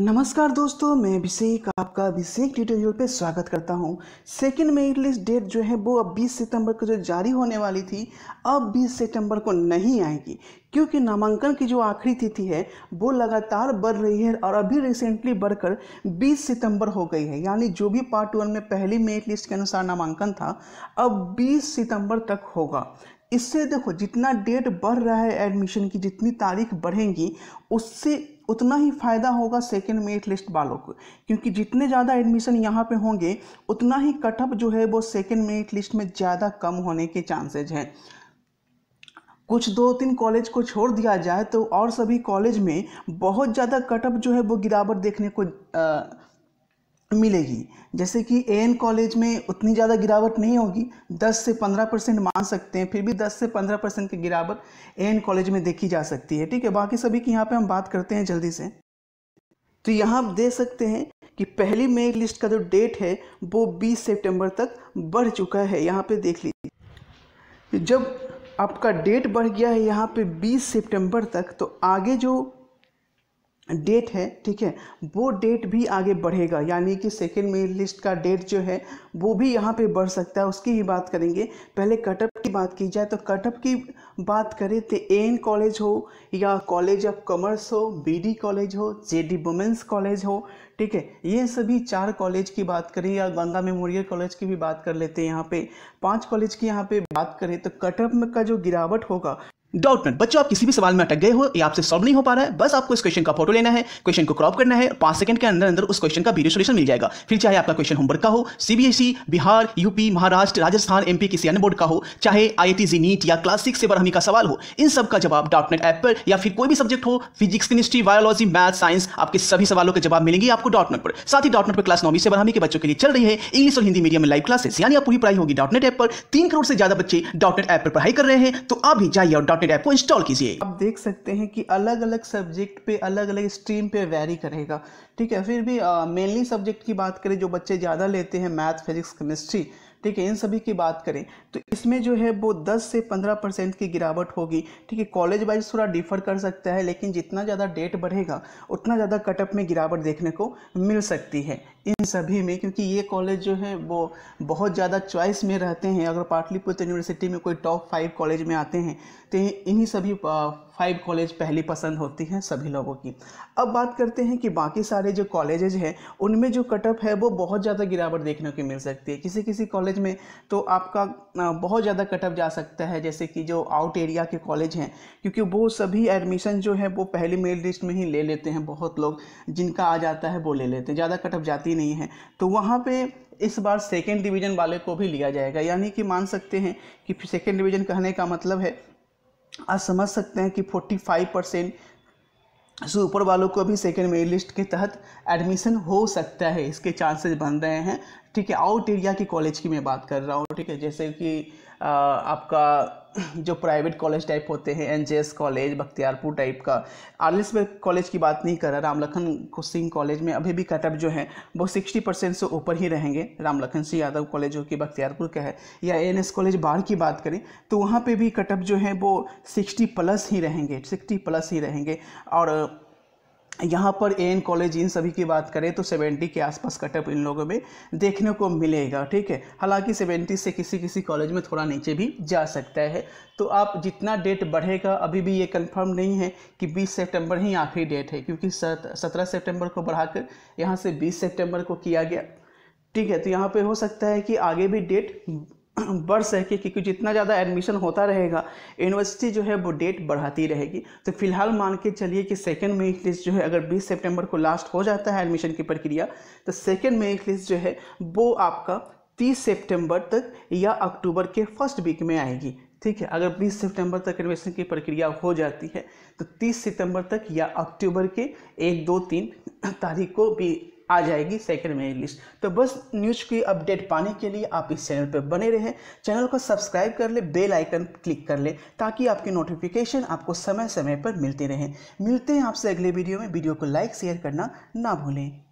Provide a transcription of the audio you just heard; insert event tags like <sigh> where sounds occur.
नमस्कार दोस्तों मैं अभिषेक आपका अभिषेक ट्यूटोरियल पे स्वागत करता हूँ सेकेंड मेरिट लिस्ट डेट जो है वो अब 20 सितंबर को जो जारी होने वाली थी अब 20 सितंबर को नहीं आएगी क्योंकि नामांकन की जो आखिरी तिथि है वो लगातार बढ़ रही है और अभी रिसेंटली बढ़कर 20 सितंबर हो गई है यानी जो भी पार्ट वन में पहली मेरिट लिस्ट के अनुसार नामांकन था अब बीस सितम्बर तक होगा इससे देखो जितना डेट बढ़ रहा है एडमिशन की जितनी तारीख बढ़ेंगी उससे उतना ही फ़ायदा होगा सेकेंड मेरिट लिस्ट वालों को क्योंकि जितने ज़्यादा एडमिशन यहाँ पे होंगे उतना ही कटअप जो है वो सेकेंड मेरिट लिस्ट में ज़्यादा कम होने के चांसेज हैं कुछ दो तीन कॉलेज को छोड़ दिया जाए तो और सभी कॉलेज में बहुत ज़्यादा कटअप जो है वो गिरावट देखने को आ, मिलेगी जैसे कि ए एन कॉलेज में उतनी ज़्यादा गिरावट नहीं होगी 10 से 15 परसेंट मान सकते हैं फिर भी 10 से 15 परसेंट की गिरावट ए एन कॉलेज में देखी जा सकती है ठीक है बाकी सभी की यहाँ पे हम बात करते हैं जल्दी से तो यहाँ आप देख सकते हैं कि पहली मेरिट लिस्ट का जो डेट है वो 20 सितंबर तक बढ़ चुका है यहाँ पे देख लीजिए जब आपका डेट बढ़ गया है यहाँ पे 20 सितंबर तक तो आगे जो डेट है ठीक है वो डेट भी आगे बढ़ेगा यानी कि सेकेंड मेल लिस्ट का डेट जो है वो भी यहाँ पे बढ़ सकता है उसकी ही बात करेंगे पहले कटअप की बात की जाए तो कटअप की बात करें तो ए एन कॉलेज हो या कॉलेज ऑफ कॉमर्स हो बीडी कॉलेज हो जे डी वुमेंस कॉलेज हो ठीक है ये सभी चार कॉलेज की बात करें या गंगा मेमोरियल कॉलेज की भी बात कर लेते हैं यहाँ पे पांच कॉलेज की यहाँ पे बात करें तो कटअप का जो गिरावट होगा डाउट नट बच्चों आप किसी भी सवाल में अटक गए हो या आपसे सॉल्व नहीं हो पा रहा है बस आपको इस क्वेश्चन का फोटो लेना है क्वेश्चन को क्रॉप करना है पांच सेकंड के अंदर अंदर उस क्वेश्चन का वीडियो सोल्यूशन मिल जाएगा फिर चाहे आपका क्वेश्चन होमवर्क का हो CBSE Bihar UP Maharashtra Rajasthan MP किसी अन्य बोर्ड का हो चाहे आई नीट e या क्लास सिक्स से बारहवीं का सवाल हो इन सब का जवाब नट ऐप पर या फिर कोई भी सब्जेक्ट हो physics chemistry biology math science आपके सभी सवालों के जवाब मिलेंगे आपको डॉटनेट पर साथ ही नट पर क्लास नौवीं से बारहवीं के बच्चों के लिए चल रही है इंग्लिश और हिंदी मीडियम में लाइव क्लासेस यानी आप पूरी पढ़ाई होगी डॉट नट ऐप पर तीन करोड़ से ज्यादा बच्चे डॉट नट ऐप पर पढ़ाई कर रहे हैं तो आप भी जाइए और स्मार्ट ऐप को इंस्टॉल कीजिए आप देख सकते हैं कि अलग अलग सब्जेक्ट पे अलग अलग स्ट्रीम पे वेरी करेगा ठीक है फिर भी मेनली uh, सब्जेक्ट की बात करें जो बच्चे ज़्यादा लेते हैं मैथ फिजिक्स केमिस्ट्री ठीक है इन सभी की बात करें तो इसमें जो है वो 10 से 15 परसेंट की गिरावट होगी ठीक है कॉलेज वाइज थोड़ा डिफर कर सकता है लेकिन जितना ज़्यादा डेट बढ़ेगा उतना ज़्यादा कटअप में गिरावट देखने को मिल सकती है इन सभी में क्योंकि ये कॉलेज जो है वो बहुत ज़्यादा चॉइस में रहते हैं अगर पाटलिपुत्र यूनिवर्सिटी में कोई टॉप फाइव कॉलेज में आते हैं तो इन्हीं सभी फाइव कॉलेज पहली पसंद होती हैं सभी लोगों की अब बात करते हैं कि बाकी सारे जो कॉलेजेज हैं उनमें जो कटअप है वो बहुत ज़्यादा गिरावट देखने को मिल सकती है किसी किसी कॉलेज में तो आपका बहुत ज़्यादा कटअप जा सकता है जैसे कि जो आउट एरिया के कॉलेज हैं क्योंकि वो सभी एडमिशन जो है वो पहली मेरिट लिस्ट में ही ले लेते हैं बहुत लोग जिनका आ जाता है वो ले लेते हैं ज़्यादा कटअप जाती नहीं है तो वहाँ पे इस बार सेकेंड डिवीज़न वाले को भी लिया जाएगा यानी कि मान सकते हैं कि सेकेंड डिवीज़न कहने का मतलब है आप समझ सकते हैं कि फोर्टी फाइव परसेंट सुपर ऊपर वालों को भी सेकेंड मेरिट लिस्ट के तहत एडमिशन हो सकता है इसके चांसेस बन रहे हैं ठीक है आउट एरिया के कॉलेज की मैं बात कर रहा हूँ ठीक है जैसे कि आपका जो प्राइवेट कॉलेज टाइप होते हैं एन कॉलेज बख्तियारपुर टाइप का आर्लिस में कॉलेज की बात नहीं कर रहा राम लखन सिंह कॉलेज में अभी भी कटअप जो है वो सिक्सटी परसेंट से ऊपर ही रहेंगे राम लखन सिंह यादव कॉलेज जो कि बख्तियारपुर का है या एन कॉलेज बाहर की बात करें तो वहाँ पर भी कटअप जो है वो सिक्सटी प्लस ही रहेंगे सिक्सटी प्लस ही रहेंगे और यहाँ पर ए एन कॉलेज इन सभी की बात करें तो सेवेंटी के आसपास कटअप इन लोगों में देखने को मिलेगा ठीक है हालांकि सेवेंटी से किसी किसी कॉलेज में थोड़ा नीचे भी जा सकता है तो आप जितना डेट बढ़ेगा अभी भी ये कंफर्म नहीं है कि 20 सितंबर ही आखिरी डेट है क्योंकि सत्रह सितंबर को बढ़ाकर यहाँ से बीस सितंबर को किया गया ठीक है तो यहाँ पर हो सकता है कि आगे भी डेट <clears throat> बढ़ सके क्योंकि जितना ज़्यादा एडमिशन होता रहेगा यूनिवर्सिटी जो है वो डेट बढ़ाती रहेगी तो फिलहाल मान के चलिए कि सेकेंड मेरिट लिस्ट जो है अगर 20 सितंबर को लास्ट हो जाता है एडमिशन की प्रक्रिया तो सेकेंड मेरिट लिस्ट जो है वो आपका 30 सितंबर तक या अक्टूबर के फर्स्ट वीक में आएगी ठीक है अगर 20 सितंबर तक एडमिशन की प्रक्रिया हो जाती है तो 30 सितंबर तक या अक्टूबर के एक दो तीन <clears throat> तारीख को भी आ जाएगी सेकंड में लिस्ट तो बस न्यूज की अपडेट पाने के लिए आप इस चैनल पर बने रहें चैनल को सब्सक्राइब कर ले बेल आइकन क्लिक कर ले ताकि आपकी नोटिफिकेशन आपको समय समय पर मिलते रहें मिलते हैं आपसे अगले वीडियो में वीडियो को लाइक शेयर करना ना भूलें